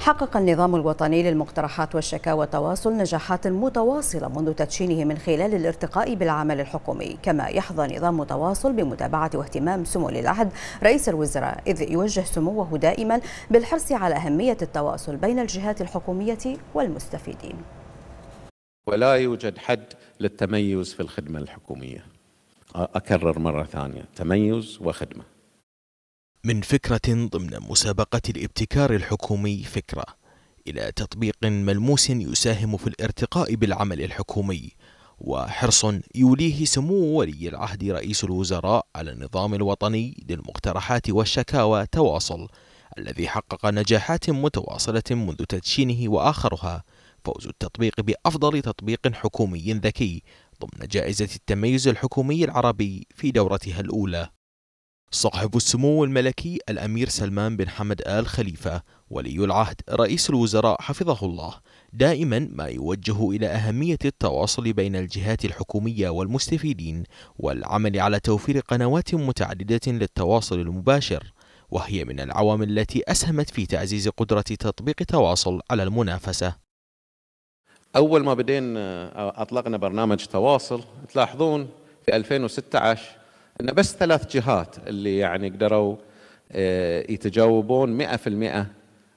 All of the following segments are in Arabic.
حقق النظام الوطني للمقترحات والشكاوى تواصل نجاحات متواصلة منذ تدشينه من خلال الارتقاء بالعمل الحكومي كما يحظى نظام تواصل بمتابعة واهتمام سمو العهد رئيس الوزراء إذ يوجه سموه دائما بالحرص على أهمية التواصل بين الجهات الحكومية والمستفيدين ولا يوجد حد للتميز في الخدمة الحكومية أكرر مرة ثانية تميز وخدمة من فكرة ضمن مسابقة الابتكار الحكومي فكرة إلى تطبيق ملموس يساهم في الارتقاء بالعمل الحكومي وحرص يوليه سمو ولي العهد رئيس الوزراء على النظام الوطني للمقترحات والشكاوى تواصل الذي حقق نجاحات متواصلة منذ تدشينه وآخرها فوز التطبيق بأفضل تطبيق حكومي ذكي ضمن جائزة التميز الحكومي العربي في دورتها الأولى صاحب السمو الملكي الأمير سلمان بن حمد آل خليفة ولي العهد رئيس الوزراء حفظه الله دائما ما يوجه إلى أهمية التواصل بين الجهات الحكومية والمستفيدين والعمل على توفير قنوات متعددة للتواصل المباشر وهي من العوامل التي أسهمت في تعزيز قدرة تطبيق تواصل على المنافسة أول ما بدينا آه، أطلقنا برنامج تواصل تلاحظون في 2016 ان بس ثلاث جهات اللي يعني قدروا آه، يتجاوبون 100%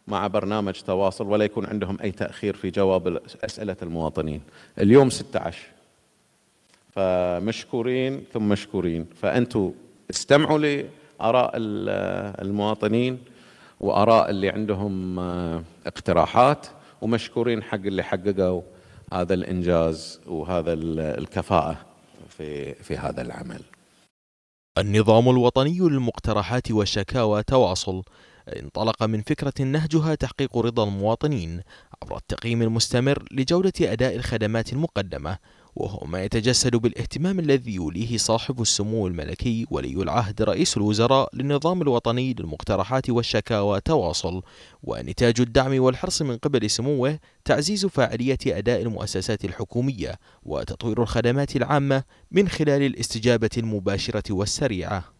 مع برنامج تواصل ولا يكون عندهم اي تاخير في جواب اسئله المواطنين. اليوم 16 فمشكورين ثم مشكورين فانتم استمعوا لاراء آه، المواطنين واراء اللي عندهم آه، اقتراحات ومشكورين حق اللي حققوا هذا الانجاز وهذا الكفاءه في في هذا العمل. النظام الوطني للمقترحات والشكاوى تواصل انطلق من فكرة نهجها تحقيق رضا المواطنين عبر التقييم المستمر لجودة أداء الخدمات المقدمة وهو ما يتجسد بالاهتمام الذي يوليه صاحب السمو الملكي ولي العهد رئيس الوزراء للنظام الوطني للمقترحات والشكاوى تواصل ونتاج الدعم والحرص من قبل سموه تعزيز فاعلية أداء المؤسسات الحكومية وتطوير الخدمات العامة من خلال الاستجابة المباشرة والسريعة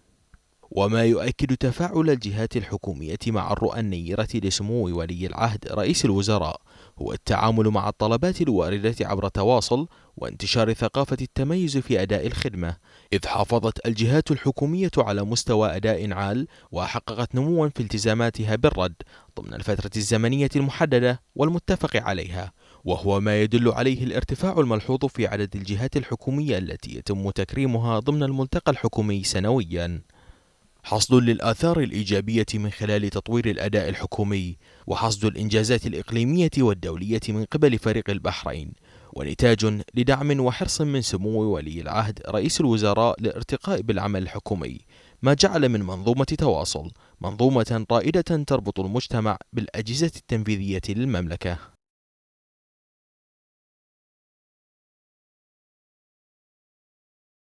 وما يؤكد تفاعل الجهات الحكومية مع الرؤى النيرة لسمو ولي العهد رئيس الوزراء هو التعامل مع الطلبات الواردة عبر تواصل وانتشار ثقافة التميز في أداء الخدمة إذ حافظت الجهات الحكومية على مستوى أداء عال وحققت نموا في التزاماتها بالرد ضمن الفترة الزمنية المحددة والمتفق عليها وهو ما يدل عليه الارتفاع الملحوظ في عدد الجهات الحكومية التي يتم تكريمها ضمن الملتقى الحكومي سنوياً حصد للآثار الإيجابية من خلال تطوير الأداء الحكومي وحصد الإنجازات الإقليمية والدولية من قبل فريق البحرين ونتاج لدعم وحرص من سمو ولي العهد رئيس الوزراء للارتقاء بالعمل الحكومي ما جعل من منظومة تواصل منظومة رائدة تربط المجتمع بالأجهزة التنفيذية للمملكة